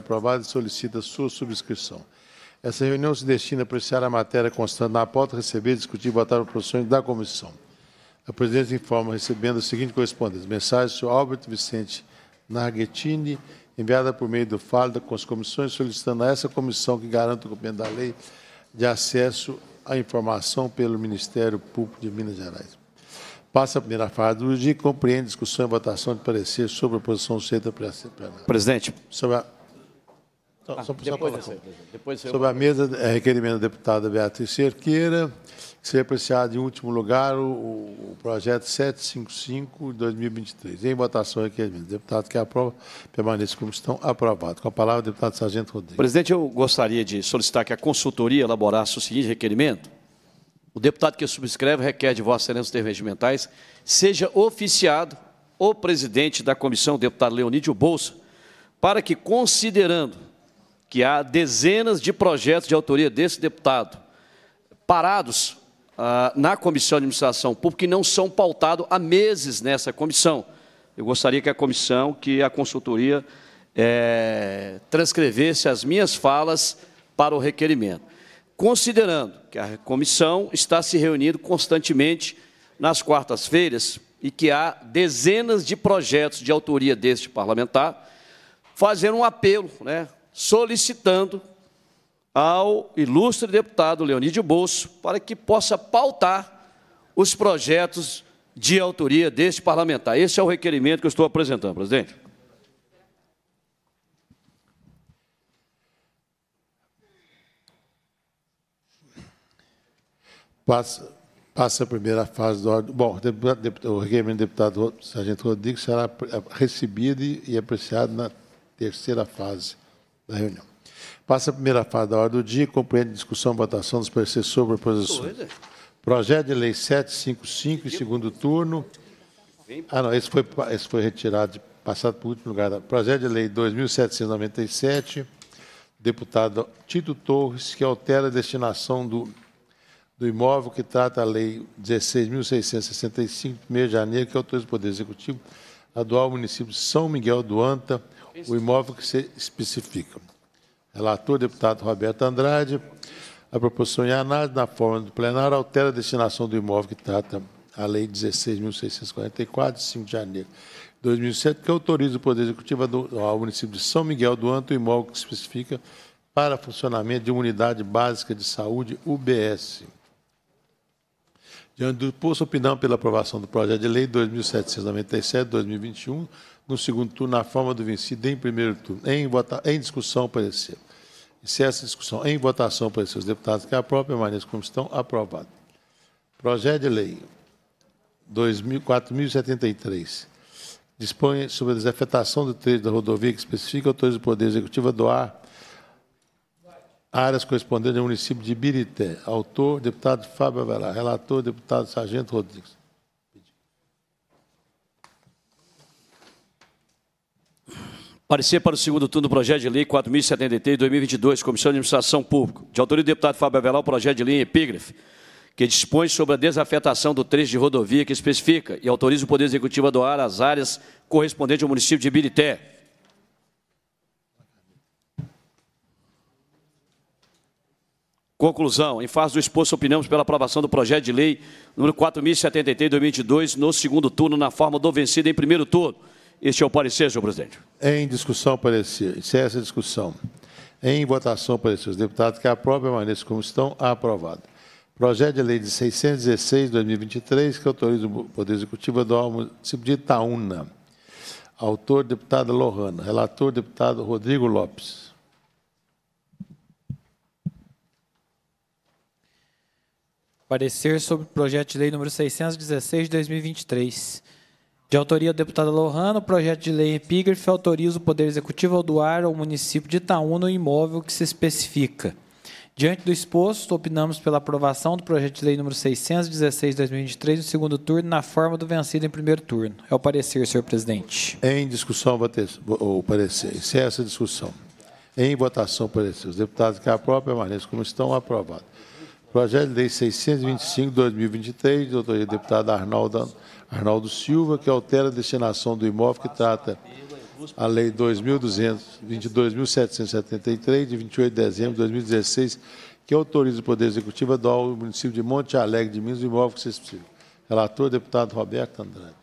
aprovada e solicita sua subscrição. Essa reunião se destina a apreciar a matéria constante na pauta, receber, discutir e votar proposições da comissão. A presidente informa, recebendo a seguinte correspondência: mensagem do Alberto Vicente Narghettini, enviada por meio do FALDA com as comissões, solicitando a essa comissão que garanta o cumprimento da lei de acesso à informação pelo Ministério Público de Minas Gerais. Passa a primeira fase do dia e compreende discussão e votação de parecer sobre a posição sujeita pela Presidente. Sobre a só, ah, só depois, depois Sobre a mesa, é, requerimento da deputada Beatriz Cerqueira, que seja apreciado em último lugar o, o projeto 755 de 2023. Em votação, requerimento. Deputado que aprova, permaneça como estão. Aprovado. Com a palavra, deputado Sargento Rodrigues. Presidente, eu gostaria de solicitar que a consultoria elaborasse o seguinte requerimento. O deputado que subscreve requer de Vossa Excelência Interregimentais seja oficiado o presidente da comissão, o deputado Leonídio Bolsa, para que, considerando que há dezenas de projetos de autoria desse deputado parados ah, na Comissão de Administração Pública e não são pautados há meses nessa comissão. Eu gostaria que a comissão, que a consultoria, é, transcrevesse as minhas falas para o requerimento. Considerando que a comissão está se reunindo constantemente nas quartas-feiras e que há dezenas de projetos de autoria deste parlamentar, fazer um apelo, né, solicitando ao ilustre deputado Leonídio Bolso para que possa pautar os projetos de autoria deste parlamentar. Esse é o requerimento que eu estou apresentando, presidente. Passa, passa a primeira fase da ordem. Bom, o requerimento do deputado Sargento Rodrigues será é, recebido e apreciado na terceira fase da reunião. Passa a primeira fase da ordem do dia, compreende discussão e votação dos pareceres sobre proposições. Projeto de Lei 755, em segundo turno. Ah, não, esse foi, esse foi retirado, passado para o último lugar. projeto de Lei 2797, deputado Tito Torres, que altera a destinação do, do imóvel que trata a Lei 16.665, de 1 de janeiro, que autoriza o Poder Executivo a doar ao município de São Miguel do Anta o imóvel que se especifica. Relator, deputado Roberto Andrade. A proposição em análise, na forma do plenário, altera a destinação do imóvel que trata a Lei 16.644, de 5 de janeiro de 2007, que autoriza o Poder Executivo ao município de São Miguel do Anto o imóvel que especifica para funcionamento de uma unidade básica de saúde, UBS. Diante do posto, opinão pela aprovação do projeto de lei 2797-2021, no segundo turno na forma do vencido em primeiro turno, em, vota, em discussão parecer. E se essa discussão em votação para os deputados que é própria maneira como estão, aprovado. Projeto de lei 4.073 dispõe sobre a desafetação do trecho da rodovia que especifica autores do Poder Executivo a doar áreas correspondentes ao município de Birité. Autor, deputado Fábio Avelar. Relator, deputado Sargento Rodrigues. Parecer para o segundo turno do projeto de lei 4073 de 2022, Comissão de Administração Pública, de autoria do deputado Fábio Avelar, o projeto de lei em é epígrafe, que dispõe sobre a desafetação do trecho de rodovia que especifica e autoriza o Poder Executivo a doar as áreas correspondentes ao município de Ibirité. Conclusão. Em face do exposto, opinamos pela aprovação do projeto de lei número 4073 de 2022, no segundo turno, na forma do vencido em primeiro turno. Este é o parecer, senhor presidente. Em discussão, parecer. Encerra essa discussão. Em votação, parecer. Os deputados que aprovem permaneçam como estão. Aprovado. Projeto de Lei de 616, 2023, que autoriza o Poder Executivo do doar município de Itaúna. Autor, deputada Lohana. Relator, deputado Rodrigo Lopes. Parecer sobre o projeto de lei número 616 de 2023. De autoria do deputado Lohana, o projeto de lei epígrafe autoriza o Poder Executivo a doar ao município de Itaúna o imóvel que se especifica. Diante do exposto, opinamos pela aprovação do projeto de lei número 616/2023 no segundo turno, na forma do vencido em primeiro turno. É o parecer, senhor presidente. Em discussão o parecer. Encerra é a discussão. Em votação o parecer. Os deputados que aprovam permanecem como estão aprovado. Projeto de lei 625/2023, de autoria do deputado Arnaldo Arnaldo Silva, que altera a destinação do imóvel que trata a Lei 22.773, de 28 de dezembro de 2016, que autoriza o Poder Executivo a doar o município de Monte Alegre de Minas o imóvel que se possível. Relator, deputado Roberto Andrade.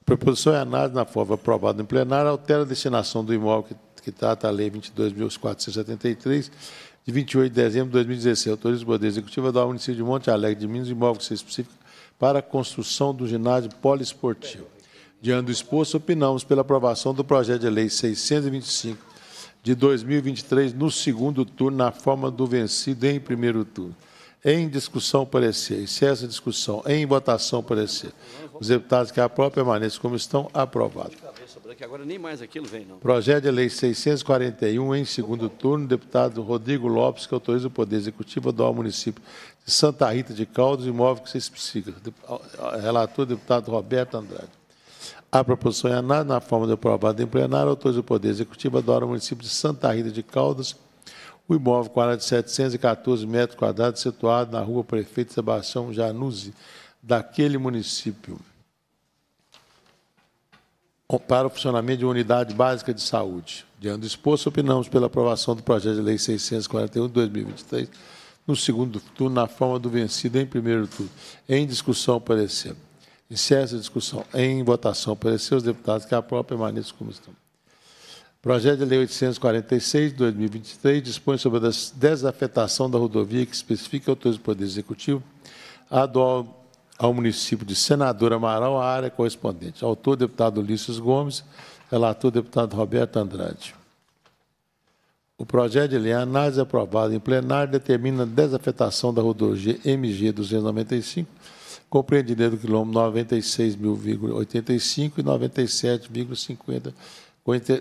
A proposição é análise na forma aprovada em plenário, altera a destinação do imóvel que, que trata a Lei 22.473 de 28 de dezembro de 2016, autoriza o Poder Executivo a dar município de Monte Alegre de Minas imóvel que seja específico para a construção do ginásio poliesportivo. Diante do exposto, opinamos pela aprovação do projeto de lei 625 de 2023 no segundo turno, na forma do vencido em primeiro turno. Em discussão, parecer. E se essa discussão em votação, parecer. Os deputados que aprovam permaneçam como estão, aprovado que agora nem mais aquilo vem, não. Projeto de Lei 641, em segundo turno, deputado Rodrigo Lopes, que autoriza o Poder Executivo do município de Santa Rita de Caldas, imóvel que se especifica. Relator, deputado Roberto Andrade. A proposição é análise na forma de aprovada em plenário, autoriza o Poder Executivo doar o município de Santa Rita de Caldas, o imóvel com área de 714 metros quadrados, situado na rua Prefeito Sebastião Januzzi, daquele município para o funcionamento de uma unidade básica de saúde. Diante do exposto, opinamos pela aprovação do projeto de lei 641 de 2023, no segundo turno, na forma do vencido em primeiro turno. Em discussão, parecer. Encerra essa discussão. Em votação, parecer os deputados que a aprovam permaneçam como estão. Projeto de Lei 846, de 2023, dispõe sobre a desafetação da rodovia que especifica o autoriza do Poder Executivo a doar ao município de Senador Amaral, a área correspondente. Autor, deputado Ulisses Gomes. Relator, deputado Roberto Andrade. O projeto de lei, a análise aprovada em plenário, determina a desafetação da rodovia MG 295, compreendida do quilômetro 96.85 e 97,50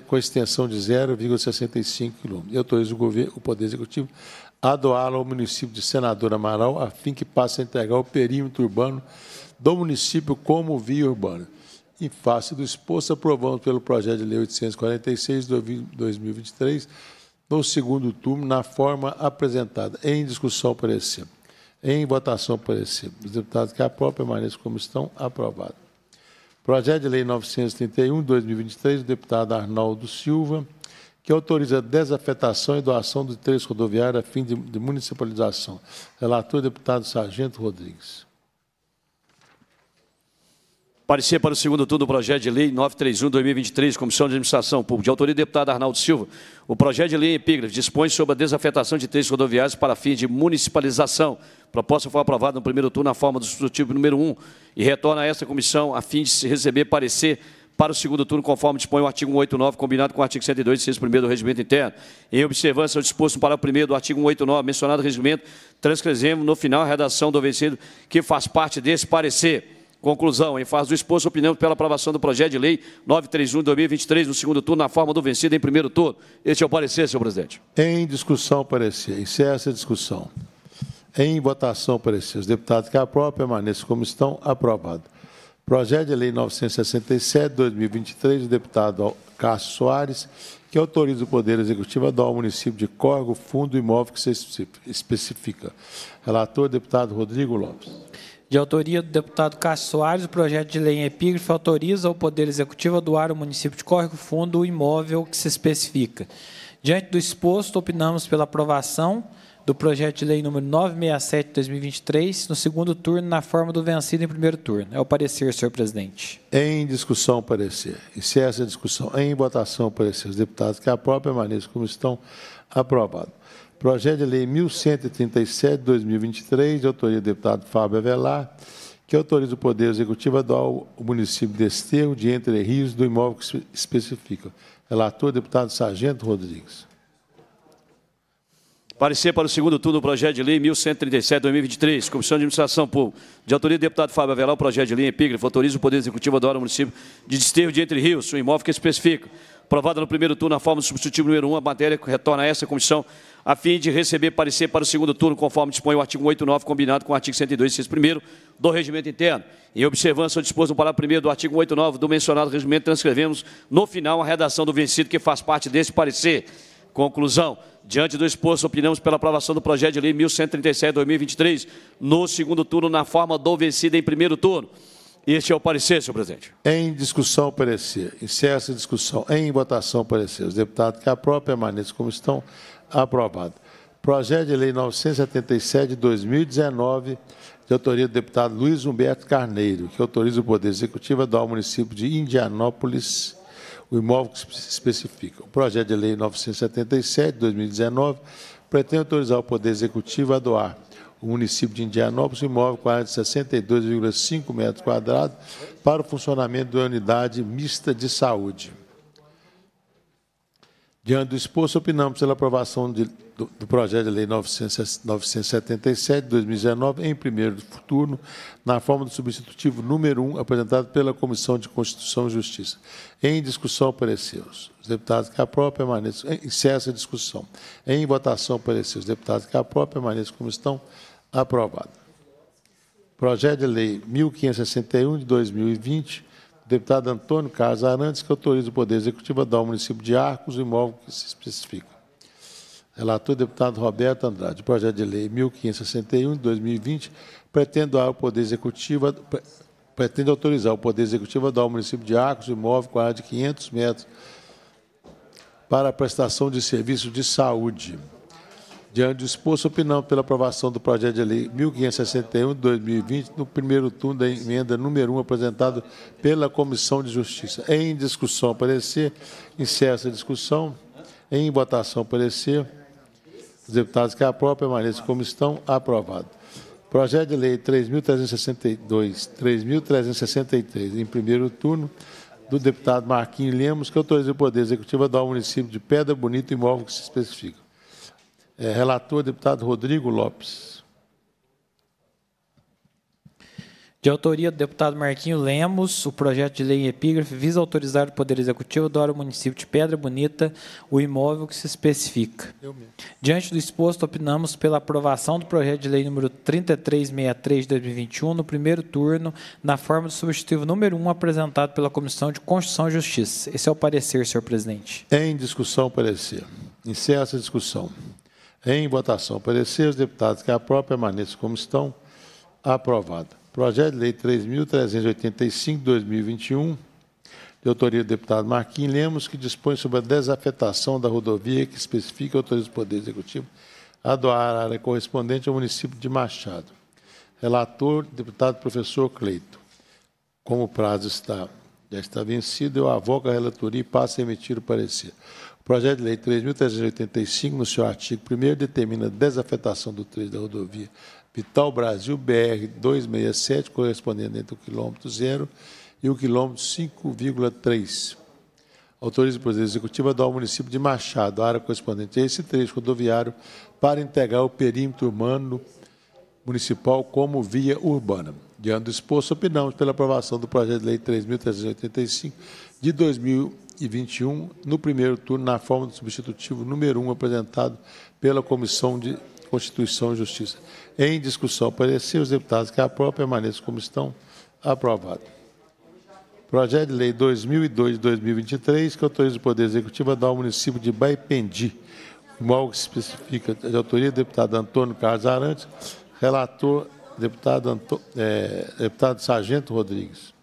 com extensão de 0,65 km. Eu autorizo o, governo, o Poder Executivo a doá-la ao município de Senador Amaral, a fim que passe a entregar o perímetro urbano do município como via urbana. Em face do exposto, aprovamos pelo projeto de lei 846 de 2023, no segundo turno, na forma apresentada. Em discussão, parecer. Em votação, parecer. Os deputados que aprovam permaneçam como estão. Aprovado. Projeto de lei 931 de 2023, do deputado Arnaldo Silva que autoriza a desafetação e doação de três rodoviários a fim de, de municipalização. Relator, deputado Sargento Rodrigues. Parecer para o segundo turno do projeto de lei 931-2023, Comissão de Administração Pública, de autoria do deputado Arnaldo Silva. O projeto de lei em epígrafe dispõe sobre a desafetação de três rodoviários para fins de municipalização. A proposta foi aprovada no primeiro turno na forma do substitutivo número 1 e retorna a esta comissão a fim de se receber parecer para o segundo turno, conforme dispõe o artigo 189, combinado com o artigo 102, inciso 1 do Regimento Interno. Em observância ao disposto para o primeiro do artigo 189, mencionado regimento, transcrevemos no final a redação do vencido que faz parte desse parecer. Conclusão, em fase do exposto, opinamos pela aprovação do projeto de lei 931 de 2023, no segundo turno, na forma do vencido em primeiro turno. Este é o parecer, senhor presidente. Em discussão, parecer. Encerra essa discussão. Em votação, parecer. Os deputados que aprovam permaneçam como estão. Aprovado. Projeto de Lei 967, 2023, do deputado Cássio Soares, que autoriza o Poder Executivo a dar ao município de Corgo fundo imóvel que se especifica. Relator, deputado Rodrigo Lopes. De autoria do deputado Cássio Soares, o projeto de lei em epígrafe autoriza o Poder Executivo a doar ao município de Corgo fundo o imóvel que se especifica. Diante do exposto, opinamos pela aprovação do projeto de lei número 967 de 2023, no segundo turno, na forma do vencido em primeiro turno. É o parecer, senhor presidente. Em discussão, parecer. Encerra a discussão. Em votação, parecer. Os deputados que aprovam permaneçam como estão. Aprovado. Projeto de lei 1137 de 2023, de autoria do deputado Fábio Avelar, que autoriza o Poder Executivo a doar o município de de Entre Rios do imóvel que especifica. Relator, deputado Sargento Rodrigues. Parecer para o segundo turno do projeto de lei 1137-2023, Comissão de Administração Pública. De autoria do deputado Fábio Avelar, o projeto de lei é epígrafe autoriza o Poder Executivo da o município de Desterro de Entre Rios, um imóvel que especifica. Aprovada no primeiro turno na forma do substitutivo número 1, a matéria retorna a essa comissão a fim de receber parecer para o segundo turno, conforme dispõe o artigo 89, combinado com o artigo 102, inciso 1 do Regimento Interno. Em observância ao disposto no parágrafo 1 do artigo 89 do mencionado regimento, transcrevemos no final a redação do vencido que faz parte desse parecer. Conclusão. Diante do exposto, opinamos pela aprovação do projeto de lei 1137-2023, no segundo turno, na forma do vencido em primeiro turno. Este é o parecer, senhor presidente. Em discussão, parecer. Encerra-se a discussão. Em votação, parecer. Os deputados que aprovam permaneçam como estão. Aprovado. Projeto de lei 977 2019, de autoria do deputado Luiz Humberto Carneiro, que autoriza o Poder Executivo a dar ao município de Indianópolis o imóvel que se especifica. O projeto de lei 977, 2019, pretende autorizar o Poder Executivo a doar o município de Indianópolis um imóvel com área de 62,5 metros quadrados para o funcionamento da unidade mista de saúde. Diante do exposto, opinamos pela aprovação de, do, do, projeto de lei 977 de 2019, em primeiro turno, na forma do substitutivo número 1, apresentado pela Comissão de Constituição e Justiça. Em discussão, apareceu os deputados que aprovam, permaneçam. Em cessa a discussão. Em votação, apareceu os deputados que aprovam, permaneçam como estão. Aprovado. Projeto de lei 1561 de 2020 o deputado Antônio Carlos Arantes, que autoriza o Poder Executivo a dar ao município de Arcos o imóvel que se especifica. Relator deputado Roberto Andrade. O projeto de lei 1561 de 2020 pretende, ao Poder Executivo, pretende autorizar o Poder Executivo a dar ao município de Arcos o imóvel com área de 500 metros para a prestação de serviços de saúde. Diante do exposto, opinamos pela aprovação do projeto de lei 1561 2020, no primeiro turno da emenda número 1, apresentado pela Comissão de Justiça. Em discussão, parecer. Encerra a discussão. Em votação, parecer. Os deputados que aprovam permaneçam como estão. Aprovado. Projeto de lei 3.362, 3.363, em primeiro turno, do deputado Marquinhos Lemos, que autoriza o Poder Executivo a dar ao município de Pedra Bonita imóvel que se especifica. É, relator, deputado Rodrigo Lopes. De autoria do deputado Marquinho Lemos, o projeto de lei em epígrafe visa autorizar o Poder Executivo doar o município de Pedra Bonita o imóvel que se especifica. Diante do exposto, opinamos pela aprovação do projeto de lei número 3363 de 2021 no primeiro turno, na forma do substitutivo número 1 apresentado pela Comissão de Constituição e Justiça. Esse é o parecer, senhor presidente. Em discussão, parecer. Encerra essa discussão em votação. Parecer os deputados que a própria permaneça como estão. Aprovada. Projeto de Lei 3.385-2021, de autoria do deputado Marquinhos Lemos, que dispõe sobre a desafetação da rodovia que especifica e autoriza o Poder Executivo a doar a área correspondente ao município de Machado. Relator, deputado professor Cleito. Como o prazo está, já está vencido, eu avoco a relatoria e passo a emitir o parecer. Projeto de Lei 3.385, no seu artigo 1 determina a desafetação do trecho da rodovia Vital Brasil BR 267, correspondente entre o quilômetro zero e o quilômetro 5,3. Autoriza o Presidente Executivo a dar ao município de Machado, a área correspondente a esse trecho rodoviário, para integrar o perímetro urbano municipal como via urbana. Diante do exposto, opinamos pela aprovação do projeto de lei 3.385 de 2000 e 21, no primeiro turno, na forma do substitutivo número 1 apresentado pela Comissão de Constituição e Justiça. Em discussão, aparecer os deputados que a própria permaneça como estão. Aprovado. Projeto de Lei 2002-2023, que autoriza o Poder Executivo a dar ao município de Baipendi, um algo que especifica de autoria do deputado Antônio Carlos Arantes, relator deputado, Anto, é, deputado Sargento Rodrigues.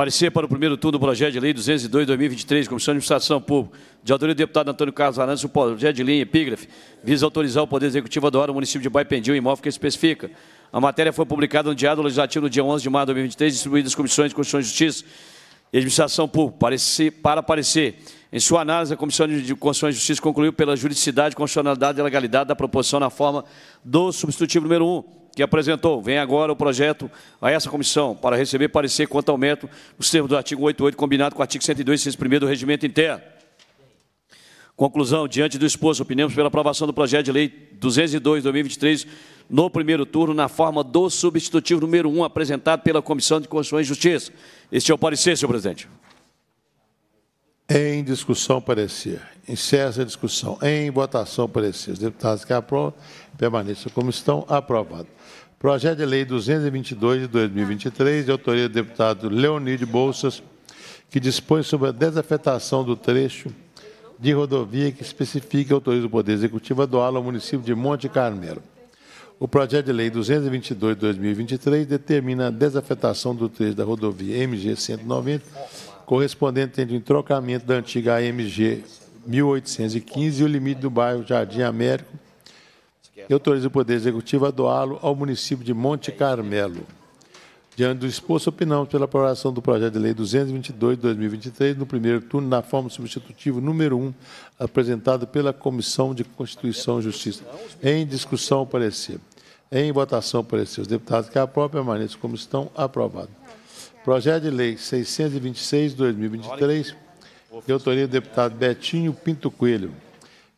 Parecer para o primeiro turno do projeto de lei 202 2023, Comissão de Administração Pública, de autoria do deputado Antônio Carlos Arantes, o projeto de lei epígrafe visa autorizar o Poder Executivo a doar o município de Baipendil imóvel que especifica. A matéria foi publicada no Diário Legislativo no dia 11 de maio de 2023, distribuída às comissões de Constituição e Justiça e Administração Pública, para parecer. Em sua análise, a Comissão de Constituição e Justiça concluiu pela juridicidade, constitucionalidade e legalidade da proposição na forma do substitutivo número 1, que apresentou. Vem agora o projeto a essa comissão para receber parecer quanto ao método nos termos do artigo 88, combinado com o artigo 102, inciso do Regimento Interno. Conclusão, diante do exposto, opinemos pela aprovação do projeto de lei 202-2023 no primeiro turno, na forma do substitutivo número 1, apresentado pela Comissão de Constituição e Justiça. Este é o parecer, senhor presidente. Em discussão, parecer. Encerra a discussão. Em votação, parecer. Os deputados que aprovam, permaneçam como estão. Aprovado. Projeto de Lei 222 de 2023, de autoria do deputado Leonide Bolsas, que dispõe sobre a desafetação do trecho de rodovia que especifica e autoriza o Poder Executivo a doá-lo ao município de Monte Carmelo. O projeto de lei 222 de 2023 determina a desafetação do trecho da rodovia MG 190, correspondente entre o trocamento da antiga AMG 1815 e o limite do bairro Jardim Américo, e autoriza o Poder Executivo a doá-lo ao município de Monte Carmelo. Diante do exposto, opinamos pela aprovação do projeto de lei 222 de 2023, no primeiro turno, na forma substitutiva número 1, apresentado pela Comissão de Constituição e Justiça. Em discussão, parecer. Em votação, parecer. Os deputados que a própria permaneçam como estão, aprovado. Projeto de lei 626 de 2023, de autoria do deputado Betinho Pinto Coelho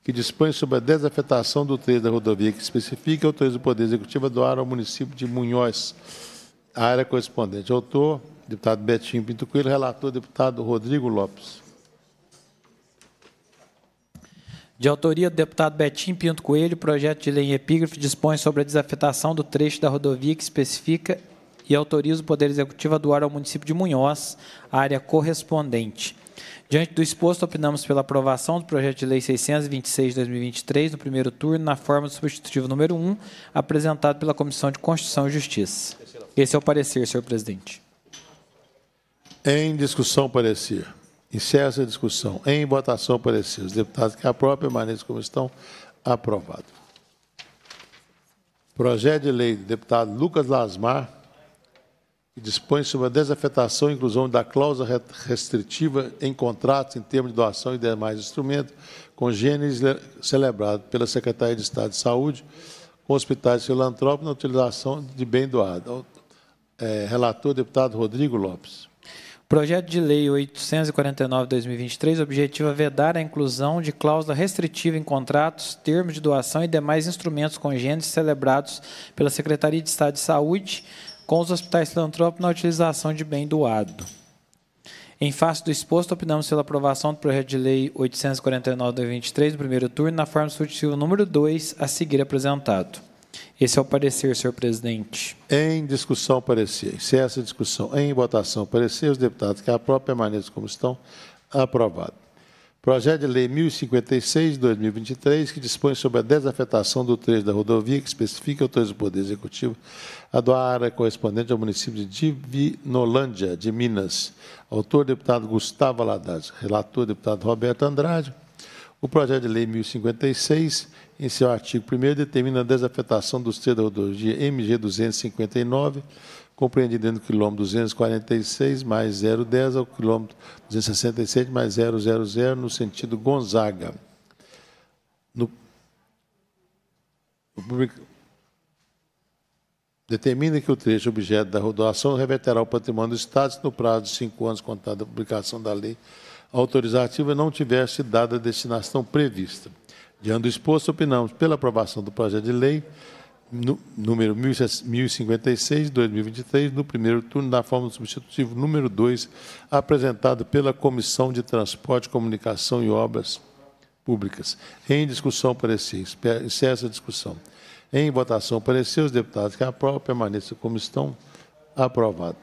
que dispõe sobre a desafetação do trecho da rodovia, que especifica e autoriza o Poder Executivo a doar ao município de Munhoz a área correspondente. Autor, deputado Betinho Pinto Coelho. Relator, deputado Rodrigo Lopes. De autoria do deputado Betinho Pinto Coelho, o projeto de lei em epígrafe dispõe sobre a desafetação do trecho da rodovia que especifica e autoriza o Poder Executivo a doar ao município de Munhoz a área correspondente. Diante do exposto, opinamos pela aprovação do projeto de lei 626/2023 no primeiro turno, na forma do substitutivo número 1, apresentado pela Comissão de Constituição e Justiça. Esse é o parecer, senhor presidente. Em discussão, parecer. Encerra a discussão. Em votação, parecer. Os deputados que aprovam permaneçam como estão. Aprovado. Projeto de lei do deputado Lucas Lasmar, que dispõe sobre a desafetação e inclusão da cláusula restritiva em contratos em termos de doação e demais instrumentos com gênero celebrado pela Secretaria de Estado de Saúde com hospitais filantrópicos na utilização de bem doado. É, relator, deputado Rodrigo Lopes. Projeto de Lei 849-2023 objetiva vedar a inclusão de cláusula restritiva em contratos, termos de doação e demais instrumentos congêneres celebrados pela Secretaria de Estado de Saúde com os hospitais filantrópicos na utilização de bem doado. Em face do exposto, opinamos pela aprovação do projeto de lei 849-2023, do primeiro turno, na forma substitutiva número 2, a seguir apresentado. Esse é o parecer, senhor presidente. Em discussão, parecer. Se essa discussão em votação parecer, os deputados que a própria maneira como estão. Aprovado. Projeto de Lei 1056 de 2023, que dispõe sobre a desafetação do trecho da rodovia, que especifica e autoriza o Poder Executivo a doar área correspondente ao município de Divinolândia, de Minas. Autor, deputado Gustavo Aladares. Relator, deputado Roberto Andrade. O projeto de lei 1056, em seu artigo 1 determina a desafetação dos trechos da rodovia MG 259, compreendida no quilômetro 246 mais 010 ao quilômetro 267 mais 000, no sentido Gonzaga. No... Determina que o trecho objeto da rodoação reverterá o patrimônio do Estado no prazo de cinco anos contado da publicação da lei autorizativa não tivesse dada a destinação prevista. Diante do exposto, opinamos pela aprovação do projeto de lei número 1056 2023, no primeiro turno, da forma do substitutivo número 2, apresentado pela Comissão de Transporte, Comunicação e Obras Públicas. Em discussão, parecer. Cessa a discussão. Em votação, parecer. Os deputados que aprovam, permaneçam como estão. Aprovado.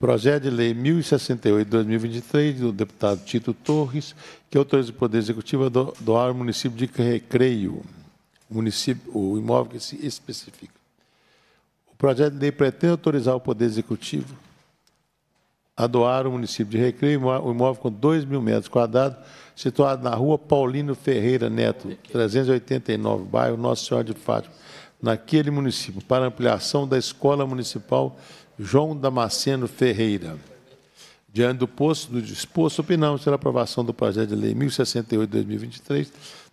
Projeto de Lei 1068-2023, do deputado Tito Torres, que autoriza o Poder Executivo a doar o município de Recreio, município, o imóvel que se especifica. O projeto de lei pretende autorizar o Poder Executivo a doar o município de Recreio, o imóvel com 2 mil metros quadrados, situado na rua Paulino Ferreira Neto, 389, bairro Nossa Senhora de Fátima, naquele município, para ampliação da Escola Municipal João Damasceno Ferreira. Diante do posto do disposto, opinamos pela aprovação do projeto de lei 1068-2023,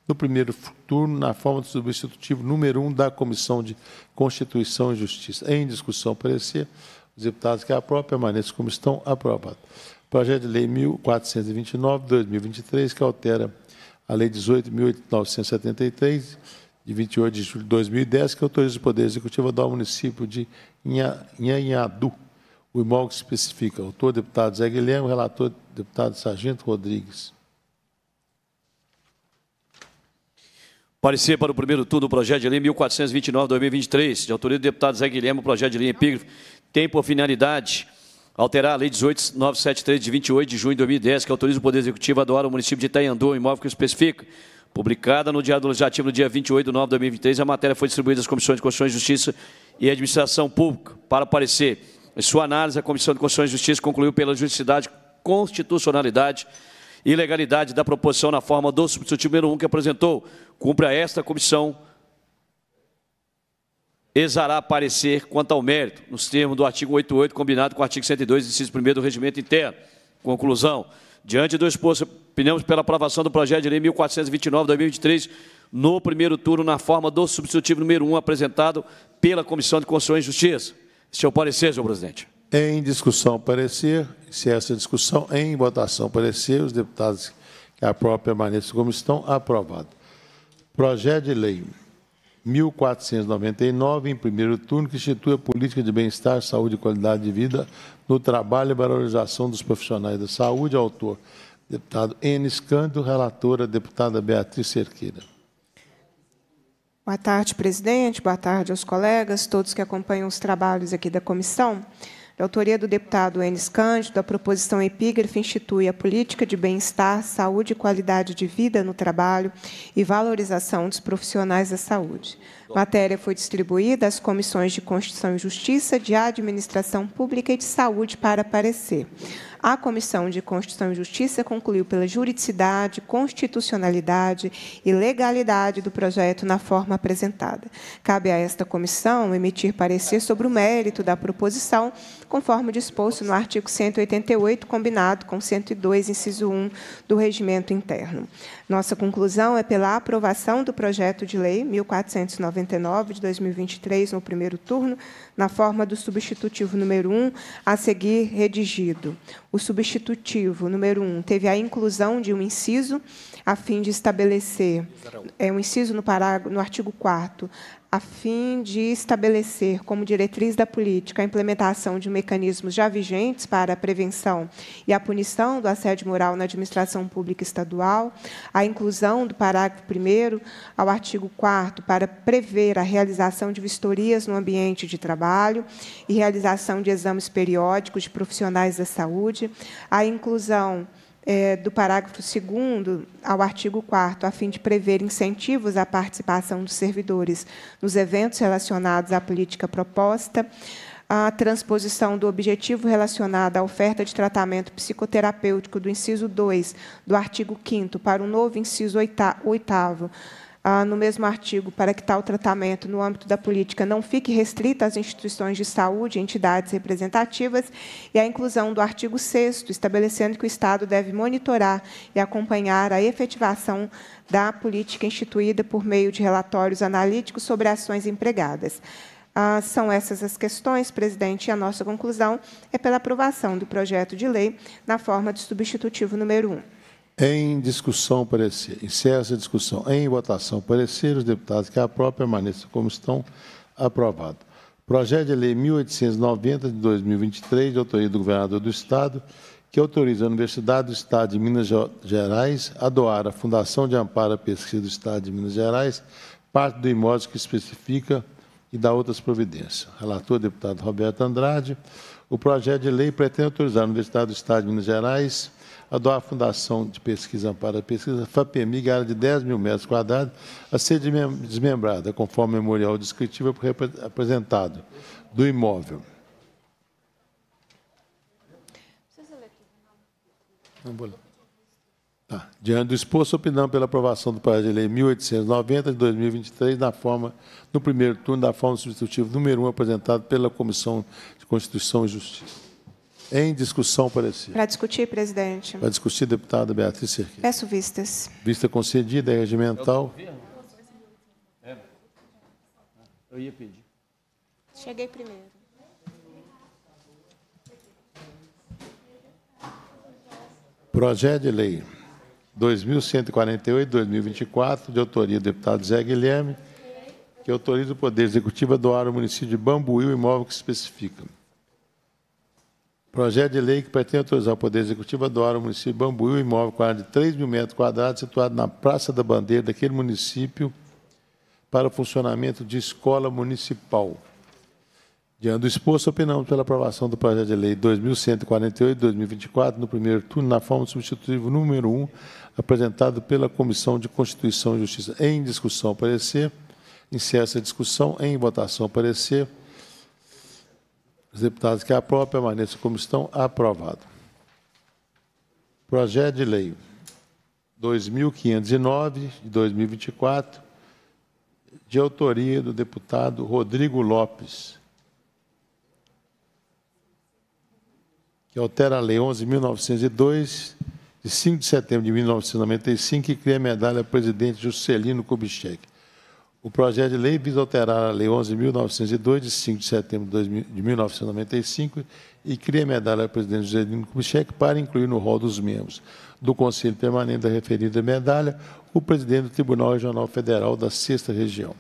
no primeiro turno, na forma do substitutivo número 1 um da Comissão de Constituição e Justiça. Em discussão, parecer, os deputados que aprovam permaneçam como estão, aprovado. Projeto de lei 1429-2023, que altera a lei 18.973, de 28 de julho de 2010, que autoriza o Poder Executivo a dar ao município de Nhanhadu. O imóvel que especifica autor, deputado Zé Guilherme, relator, deputado Sargento Rodrigues. Parecer para o primeiro turno do projeto de lei 1429-2023, de autoria do deputado Zé Guilherme, o projeto de lei epígrafe tem por finalidade alterar a Lei 18973, de 28 de junho de 2010, que autoriza o Poder Executivo a doar ao município de Itaiandu, o imóvel que especifica. Publicada no Diário Legislativo no dia 28 de 9 de 2023, a matéria foi distribuída às Comissões de Constituição e Justiça e Administração Pública. Para parecer, em sua análise, a Comissão de Constituição e Justiça concluiu pela juridicidade, constitucionalidade e legalidade da proposição na forma do substitutivo número 1 que apresentou. Cumpre a esta comissão exará parecer quanto ao mérito, nos termos do artigo 88, combinado com o artigo 102, inciso 1 do Regimento Interno. Conclusão. Diante do exposto, opinamos pela aprovação do projeto de lei 1429-2023, no primeiro turno na forma do substitutivo número 1 um, apresentado pela Comissão de Constituição e Justiça. Seu é parecer, senhor presidente. Em discussão, parecer. Se essa discussão, em votação, parecer, os deputados que a própria permaneçam como estão, aprovado. Projeto de lei 1499, em primeiro turno, que institui a política de bem-estar, saúde e qualidade de vida no trabalho e valorização dos profissionais da saúde. Autor, deputado Enes Cândido, relatora, deputada Beatriz Cerqueira. Boa tarde, presidente. Boa tarde aos colegas, todos que acompanham os trabalhos aqui da comissão. De autoria do deputado Enes Cândido, a proposição epígrafe institui a política de bem-estar, saúde e qualidade de vida no trabalho e valorização dos profissionais da saúde. Matéria foi distribuída às comissões de Constituição e Justiça, de Administração Pública e de Saúde para parecer. A Comissão de Constituição e Justiça concluiu pela juridicidade, constitucionalidade e legalidade do projeto na forma apresentada. Cabe a esta comissão emitir parecer sobre o mérito da proposição, conforme disposto no artigo 188, combinado com 102, inciso 1 do regimento interno. Nossa conclusão é pela aprovação do projeto de lei 1499 de 2023 no primeiro turno, na forma do substitutivo número 1 a seguir redigido. O substitutivo número 1 teve a inclusão de um inciso a fim de estabelecer é um inciso no parágrafo no artigo 4 a fim de estabelecer como diretriz da política a implementação de mecanismos já vigentes para a prevenção e a punição do assédio moral na administração pública estadual, a inclusão do parágrafo 1 ao artigo 4 para prever a realização de vistorias no ambiente de trabalho e realização de exames periódicos de profissionais da saúde, a inclusão é, do parágrafo 2 ao artigo 4, a fim de prever incentivos à participação dos servidores nos eventos relacionados à política proposta, a transposição do objetivo relacionado à oferta de tratamento psicoterapêutico do inciso 2 do artigo 5 para o novo inciso 8 no mesmo artigo, para que tal tratamento no âmbito da política não fique restrito às instituições de saúde e entidades representativas, e a inclusão do artigo 6 estabelecendo que o Estado deve monitorar e acompanhar a efetivação da política instituída por meio de relatórios analíticos sobre ações empregadas. Ah, são essas as questões, presidente, e a nossa conclusão é pela aprovação do projeto de lei na forma de substitutivo número 1. Em discussão, parecer. Encerra essa discussão. Em votação, parecer. Os deputados que a própria permaneçam como estão. Aprovado. Projeto de Lei 1890 de 2023, de autoria do Governador do Estado, que autoriza a Universidade do Estado de Minas Gerais a doar à Fundação de Amparo à Pesquisa do Estado de Minas Gerais parte do imóvel que especifica e dá outras providências. Relator, deputado Roberto Andrade. O projeto de lei pretende autorizar a Universidade do Estado de Minas Gerais a doar à Fundação de Pesquisa Amparo à Pesquisa, FAPEMIG, área de 10 mil metros quadrados, a ser desmembrada, conforme o memorial descritivo apresentado, do imóvel. Tá. Diante do exposto, opinamos pela aprovação do projeto de lei 1890 de 2023, na forma, no primeiro turno, da forma substitutiva número 1, apresentado pela Comissão Constituição e Justiça. Em discussão, parecia. Para discutir, presidente. Para discutir, deputada Beatriz Cerqueira. Peço vistas. Vista concedida, é regimental. É, é. Eu ia pedir. Cheguei primeiro. Projeto de Lei 2148-2024, de autoria do deputado Zé Guilherme, que autoriza o Poder Executivo a doar ao município de Bambuí o imóvel que especifica. Projeto de lei que pretende autorizar o Poder Executivo a doar ao município de Bambuí o imóvel com área de 3 mil metros quadrados, situado na Praça da Bandeira daquele município, para o funcionamento de escola municipal. Diante do exposto, opinamos pela aprovação do projeto de lei 2148-2024, no primeiro turno, na forma substitutivo número 1, apresentado pela Comissão de Constituição e Justiça em discussão. Parecer Iniciar essa discussão em votação. Parecer. Os deputados que aprovam permaneçam como estão. Aprovado. Projeto de Lei 2509 de 2024, de autoria do deputado Rodrigo Lopes, que altera a Lei 11.902, de 5 de setembro de 1995, que cria a medalha Presidente Juscelino Kubitschek o projeto de lei visa alterar a Lei 11.902, de 5 de setembro de 1995, e cria a medalha ao presidente José Lino Kubitschek para incluir no rol dos membros do Conselho Permanente da referida medalha o presidente do Tribunal Regional Federal da Sexta Região.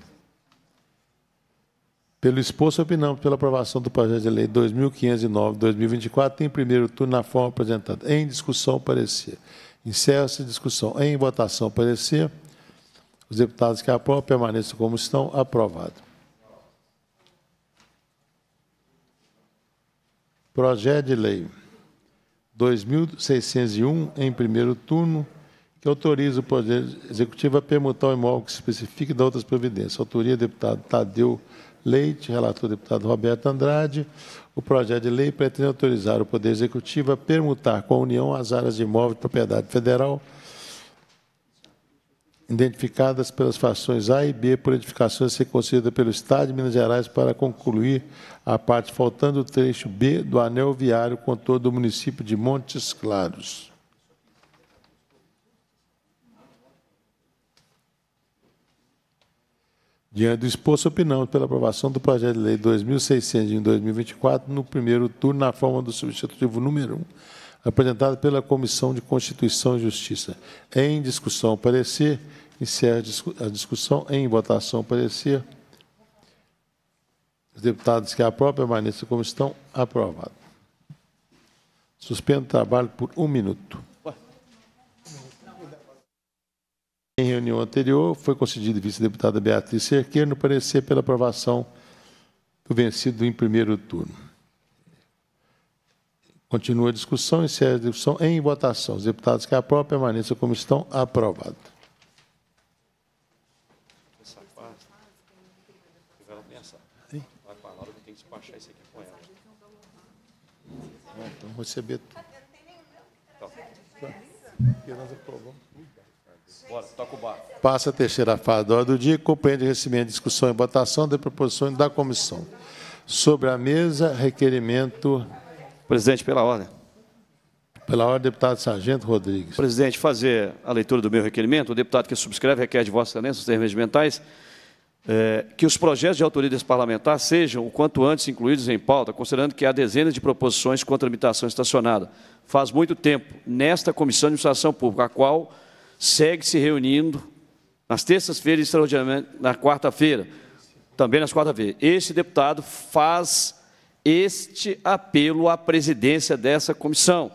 Pelo exposto, opinamos pela aprovação do projeto de lei 2509-2024 em primeiro turno na forma apresentada. Em discussão, parecer. Encerra-se discussão. Em votação, parecer. Os deputados que aprovam permaneçam como estão. Aprovado. Projeto de Lei 2.601, em primeiro turno, que autoriza o Poder Executivo a permutar o imóvel que se especifique da outras providências. Autoria, deputado Tadeu Leite, relator deputado Roberto Andrade. O projeto de lei pretende autorizar o Poder Executivo a permutar com a União as áreas de imóvel de propriedade federal identificadas pelas frações A e B por edificações a ser concedida pelo Estado de Minas Gerais para concluir a parte faltando o trecho B do anel viário com todo o município de Montes Claros. Diante do exposto, opinamos pela aprovação do projeto de lei 2600 em 2024 no primeiro turno na forma do substitutivo número 1 apresentado pela Comissão de Constituição e Justiça. Em discussão, parecer. Encerra a discussão. Em votação, parecer. Os deputados que aprovam permaneçam como estão. Aprovado. Suspendo o trabalho por um minuto. Em reunião anterior, foi concedido vice-deputada Beatriz Cerqueira no parecer pela aprovação do vencido em primeiro turno. Continua a discussão, encerra a discussão em votação. Os deputados que aprovam permaneçam como estão. Aprovado. Então, receber. Passa a terceira fase da hora do dia, compreende o recebimento, discussão e votação das proposições da comissão. Sobre a mesa, requerimento Presidente, pela ordem. Pela ordem, deputado Sargento Rodrigues. Presidente, fazer a leitura do meu requerimento. O deputado que subscreve requer de Vossa Excelência os termos é, que os projetos de autoria desse parlamentar sejam o quanto antes incluídos em pauta, considerando que há dezenas de proposições com tramitação estacionada. Faz muito tempo, nesta Comissão de Administração Pública, a qual segue se reunindo nas terças-feiras extraordinariamente, na quarta-feira, também nas quarta-feiras. Este deputado faz este apelo à presidência dessa comissão,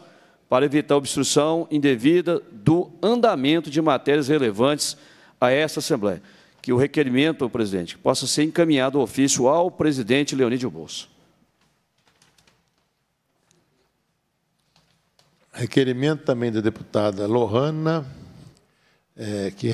para evitar obstrução indevida do andamento de matérias relevantes a esta Assembleia. Que o requerimento, presidente, possa ser encaminhado ao ofício ao presidente Leonídio Bolso. Requerimento também da deputada Lohana é, que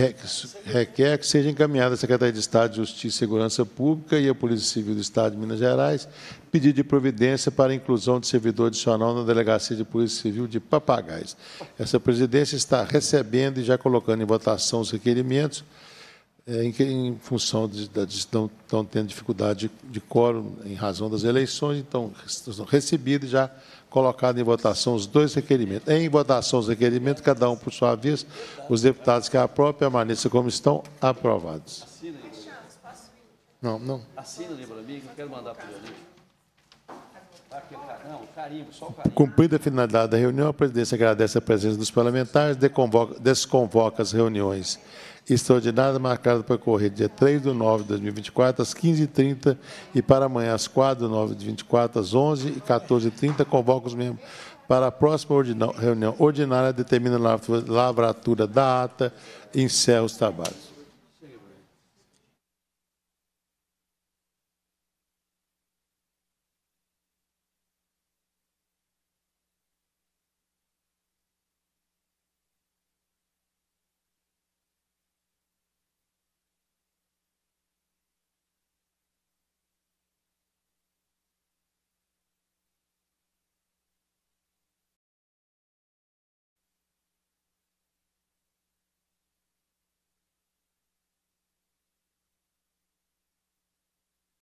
requer que seja encaminhada à Secretaria de Estado de Justiça e Segurança Pública e à Polícia Civil do Estado de Minas Gerais pedido de providência para a inclusão de servidor adicional na Delegacia de Polícia Civil de Papagais. Essa presidência está recebendo e já colocando em votação os requerimentos é, em, em função de, de, de estão, estão tendo dificuldade de, de quórum em razão das eleições, então estão recebidos já colocado em votação os dois requerimentos. Em votação os requerimentos, cada um por sua vez, os deputados que a aprovem permaneçam como estão aprovados. Assina Não, não. Assina ali para quero mandar para tá tá, o Cumprida a finalidade da reunião, a presidência agradece a presença dos parlamentares, desconvoca as reuniões extraordinária marcada para correr dia 3 de nove de 2024, às 15h30, e para amanhã, às 4 de 9 de 24, às 11 e 14h30, convoca os membros para a próxima reunião ordinária, determina a lavratura da ata e encerra os trabalhos.